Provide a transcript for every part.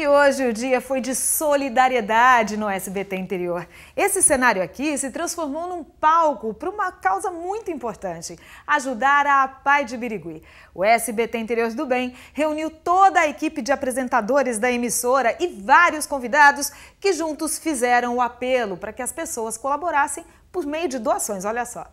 E hoje o dia foi de solidariedade no SBT Interior. Esse cenário aqui se transformou num palco para uma causa muito importante: ajudar a Pai de Birigui. O SBT Interior do Bem reuniu toda a equipe de apresentadores da emissora e vários convidados que juntos fizeram o apelo para que as pessoas colaborassem por meio de doações. Olha só.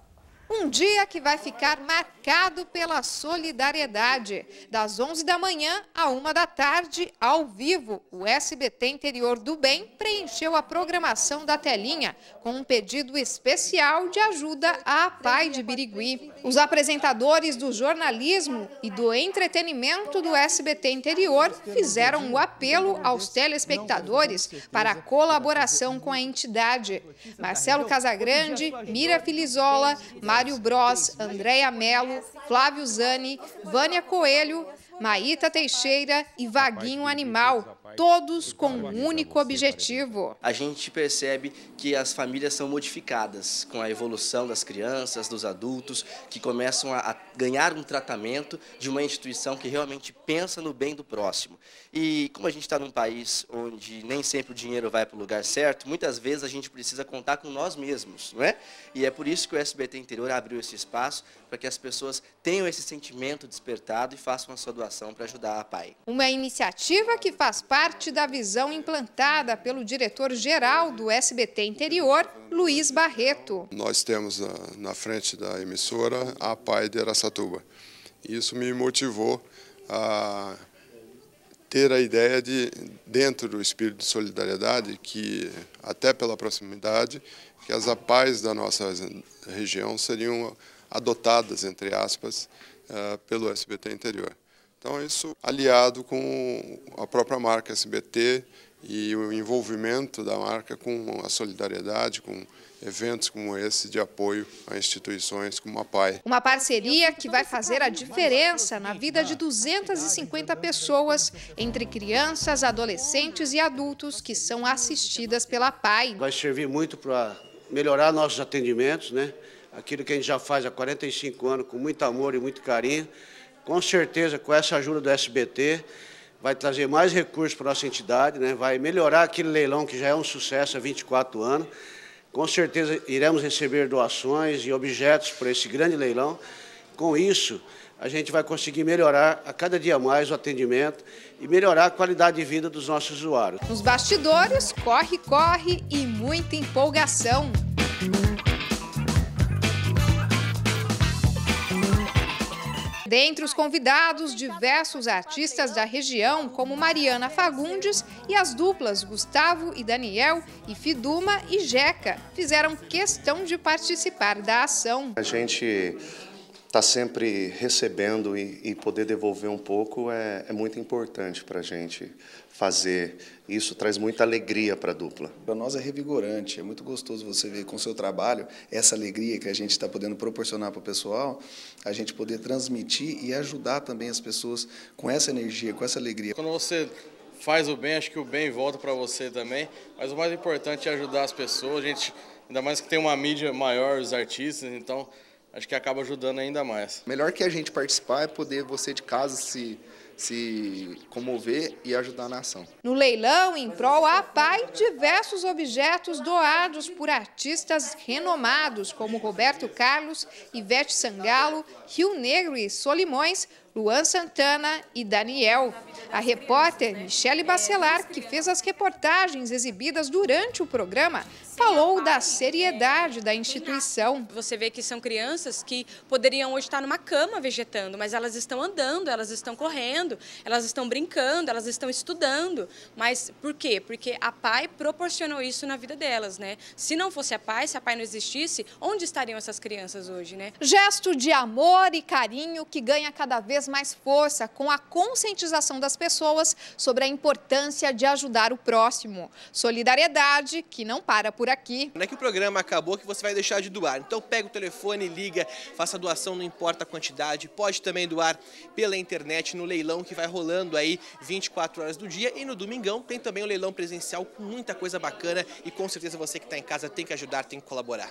Um dia que vai ficar marcado pela solidariedade. Das 11 da manhã à 1 da tarde, ao vivo, o SBT Interior do Bem preencheu a programação da telinha com um pedido especial de ajuda à PAI de Birigui. Os apresentadores do jornalismo e do entretenimento do SBT Interior fizeram o apelo aos telespectadores para a colaboração com a entidade. Marcelo Casagrande, Mira Filizola, Mar Mário Bros, Andréia Melo, Flávio Zani, Vânia Coelho, Maíta Teixeira e Vaguinho Animal todos com um único objetivo. A gente percebe que as famílias são modificadas com a evolução das crianças, dos adultos, que começam a ganhar um tratamento de uma instituição que realmente pensa no bem do próximo. E como a gente está num país onde nem sempre o dinheiro vai para o lugar certo, muitas vezes a gente precisa contar com nós mesmos, não é? E é por isso que o SBT Interior abriu esse espaço para que as pessoas tenham esse sentimento despertado e façam a sua doação para ajudar a PAI. Uma iniciativa que faz parte parte da visão implantada pelo diretor-geral do SBT Interior, Luiz Barreto. Nós temos ah, na frente da emissora a PAI de Aracatuba. Isso me motivou a ter a ideia de, dentro do espírito de solidariedade, que até pela proximidade, que as APAES da nossa região seriam adotadas, entre aspas, ah, pelo SBT Interior. Então, isso aliado com a própria marca SBT e o envolvimento da marca com a solidariedade, com eventos como esse de apoio a instituições como a PAI. Uma parceria que vai fazer a diferença na vida de 250 pessoas, entre crianças, adolescentes e adultos que são assistidas pela PAI. Vai servir muito para melhorar nossos atendimentos, né? aquilo que a gente já faz há 45 anos com muito amor e muito carinho com certeza, com essa ajuda do SBT, vai trazer mais recursos para a nossa entidade, né? vai melhorar aquele leilão que já é um sucesso há 24 anos. Com certeza iremos receber doações e objetos para esse grande leilão. Com isso, a gente vai conseguir melhorar a cada dia mais o atendimento e melhorar a qualidade de vida dos nossos usuários. Nos bastidores, corre, corre e muita empolgação. Dentre os convidados, diversos artistas da região, como Mariana Fagundes e as duplas Gustavo e Daniel e Fiduma e Jeca, fizeram questão de participar da ação. A gente estar tá sempre recebendo e, e, poder devolver um pouco é, é muito importante para a gente fazer. Isso traz muita alegria para a dupla. Para nós é revigorante, é muito gostoso você ver com o seu trabalho essa alegria que a gente está podendo proporcionar para o pessoal, a gente poder transmitir e ajudar também as pessoas com essa energia, com essa alegria. Quando você faz o bem, acho que o bem volta para você também, mas o mais importante é ajudar as pessoas, a gente, ainda mais que tem uma mídia maior, os artistas, então acho que acaba ajudando ainda mais. Melhor que a gente participar é poder você de casa se se comover e ajudar na ação. No leilão em prol à PAI, diversos objetos doados por artistas renomados como Roberto Carlos, Ivete Sangalo, Rio Negro e Solimões, Luan Santana e Daniel. A repórter Michele Bacelar, que fez as reportagens exibidas durante o programa, falou da seriedade da instituição. Você vê que são crianças que poderiam hoje estar numa cama vegetando, mas elas estão andando, elas estão correndo, trabalhando, elas estão brincando, elas estão estudando. Mas por quê? Porque a PAI proporcionou isso na vida delas, né? Se não fosse a PAI, se a PAI não existisse, onde estariam essas crianças hoje, né? Gesto de amor e carinho que ganha cada vez mais força com a conscientização das pessoas sobre a importância de ajudar o próximo. Solidariedade que não para por aqui. Não é que o programa acabou que você vai deixar de doar. Então pega o telefone, liga, faça a doação, não importa a quantidade. Pode também doar pela internet no leilão leilão que vai rolando aí 24 horas do dia. E no domingão tem também o leilão presencial com muita coisa bacana e com certeza você que está em casa tem que ajudar, tem que colaborar.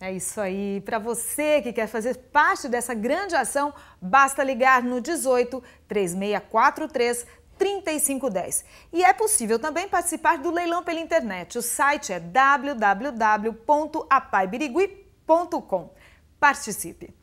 É isso aí. Para você que quer fazer parte dessa grande ação, basta ligar no 18 3643 3510. E é possível também participar do leilão pela internet. O site é www.apaibirigui.com com. Participe!